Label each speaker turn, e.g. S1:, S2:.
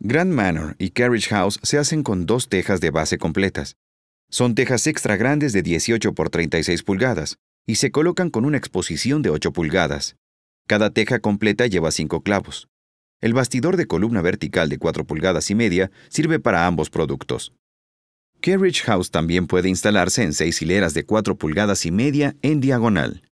S1: Grand Manor y Carriage House se hacen con dos tejas de base completas. Son tejas extra grandes de 18 por 36 pulgadas y se colocan con una exposición de 8 pulgadas. Cada teja completa lleva 5 clavos. El bastidor de columna vertical de 4 pulgadas y media sirve para ambos productos. Carriage House también puede instalarse en 6 hileras de 4 pulgadas y media en diagonal.